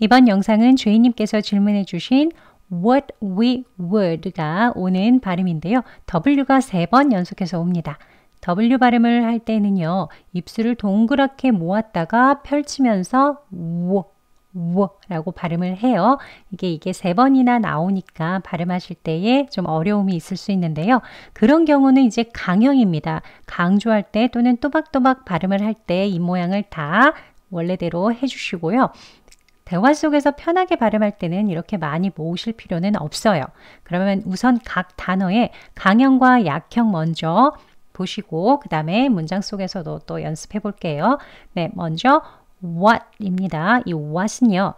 이번 영상은 주인님께서 질문해 주신 what we would가 오는 발음인데요. W가 세 번 연속해서 옵니다. W 발음을 할 때는요. 입술을 동그랗게 모았다가 펼치면서 w 우라고 발음을 해요. 이게 이게 세 번이나 나오니까 발음하실 때에 좀 어려움이 있을 수 있는데요. 그런 경우는 이제 강형입니다. 강조할 때 또는 또박또박 발음을 할때이 모양을 다 원래대로 해주시고요. 대화 속에서 편하게 발음할 때는 이렇게 많이 모으실 필요는 없어요. 그러면 우선 각 단어의 강형과 약형 먼저 보시고 그 다음에 문장 속에서도 또 연습해 볼게요. 네, 먼저 what입니다. 이 what은요.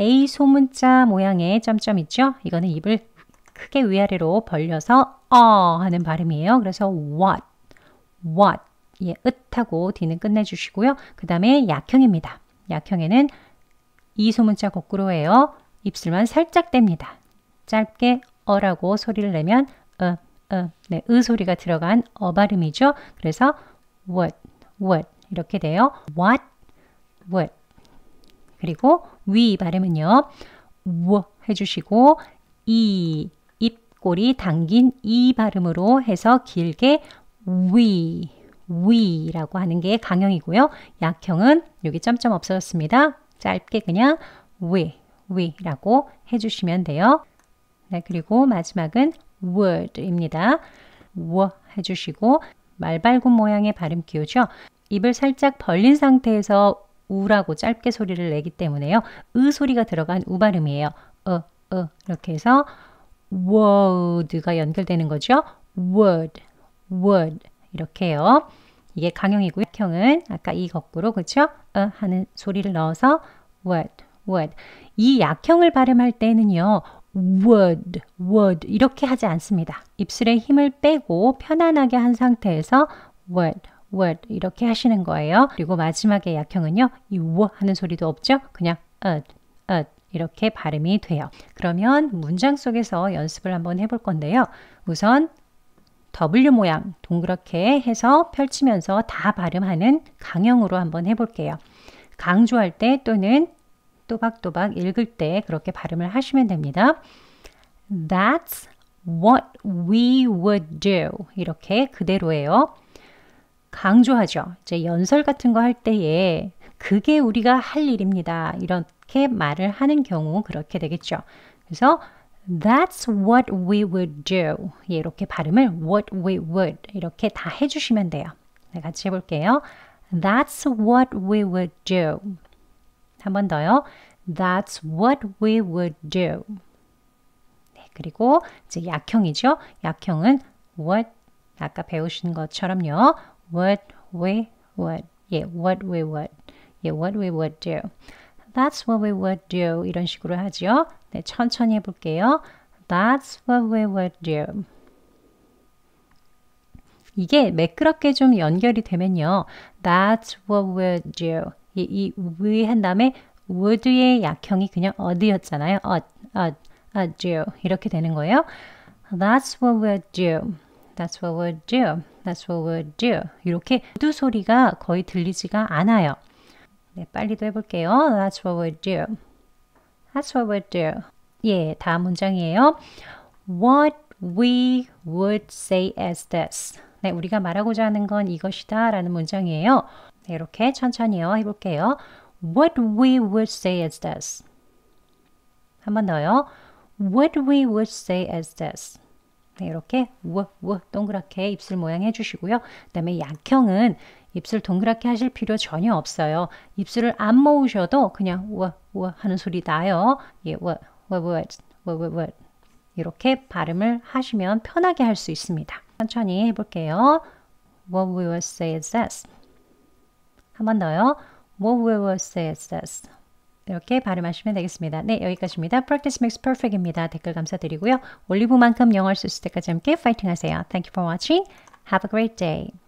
A 소문자 모양의 점점 있죠? 이거는 입을 크게 위아래로 벌려서 어 하는 발음이에요. 그래서 what, what 예, 읒하고 뒤는 끝내주시고요. 그 다음에 약형입니다. 약형에는 이 소문자 거꾸로해요 입술만 살짝 뗍니다. 짧게 어라고 소리를 내면 어, 어, 네, 으 소리가 들어간 어 발음이죠. 그래서 what, what 이렇게 돼요. what, what 그리고 위 발음은요. 워 해주시고 이 입꼬리 당긴 이 발음으로 해서 길게 위, 위라고 하는 게 강형이고요. 약형은 여기 점점 없어졌습니다. 짧게 그냥 we, we라고 해주시면 돼요. 네, 그리고 마지막은 word입니다. w 해주시고 말발굽 모양의 발음 기호죠. 입을 살짝 벌린 상태에서 우라고 짧게 소리를 내기 때문에요. 으 소리가 들어간 우 발음이에요. 으, 어, 으 어 이렇게 해서 word가 연결되는 거죠. word, word 이렇게요. 이게 강형이고요. 형은 아까 이 거꾸로 그쵸 어, 하는 소리를 넣어서 would, would. 이 약형을 발음할 때는요. would, would 이렇게 하지 않습니다. 입술에 힘을 빼고 편안하게 한 상태에서 would, would 이렇게 하시는 거예요. 그리고 마지막에 약형은요. 이 w 하는 소리도 없죠? 그냥 ud, ud 이렇게 발음이 돼요. 그러면 문장 속에서 연습을 한번 해볼 건데요. 우선 W 모양 동그랗게 해서 펼치면서 다 발음하는 강형으로 한번 해볼게요. 강조할 때 또는 또박또박 읽을 때 그렇게 발음을 하시면 됩니다. That's what we would do. 이렇게 그대로예요. 강조하죠. 이제 연설 같은 거 할 때에 그게 우리가 할 일입니다. 이렇게 말을 하는 경우 그렇게 되겠죠. 그래서 That's what we would do. 예, 이렇게 발음을 what we would 이렇게 다 해주시면 돼요. 네, 같이 해볼게요. That's what we would do. 한 번 더요. That's what we would do. 네, 그리고 이제 약형이죠. 약형은 what 아까 배우신 것처럼요. What we would. 예, what we would. 예, what we would do. That's what we would do. 이런 식으로 하죠. 네, 천천히 해볼게요. That's what we would do. 이게 매끄럽게 좀 연결이 되면요. That's what we do. 이, 이, 한 다음에 would의 약형이 그냥 어디였잖아요. 어, 어, 어, do. 이렇게 되는 거예요. That's what we do. That's what we do. That's what we do. 이렇게 우두 소리가 거의 들리지가 않아요. 네, 빨리도 해볼게요. That's what we do. That's what we do. 예, 다음 문장이에요. What we would say as this. 네, 우리가 말하고자 하는 건 이것이다 라는 문장이에요. 네, 이렇게 천천히요. 해볼게요. What we would say as this. 한번 더요. What we would say as this. 네, 이렇게 우우 와와 동그랗게 입술 모양 해주시고요. 그 다음에 약형은 입술 동그랗게 하실 필요 전혀 없어요. 입술을 안 모으셔도 그냥 우와우와 하는 소리 나요. 예, 우우우우우 이렇게 발음을 하시면 편하게 할 수 있습니다. 천천히 해볼게요. What we will say is this. 한번 더요. What we will say is this. 이렇게 발음하시면 되겠습니다. 네, 여기까지입니다. Practice makes perfect입니다. 댓글 감사드리고요. 올리브만큼 영어를 쓸 때까지 함께 파이팅 하세요. Thank you for watching. Have a great day.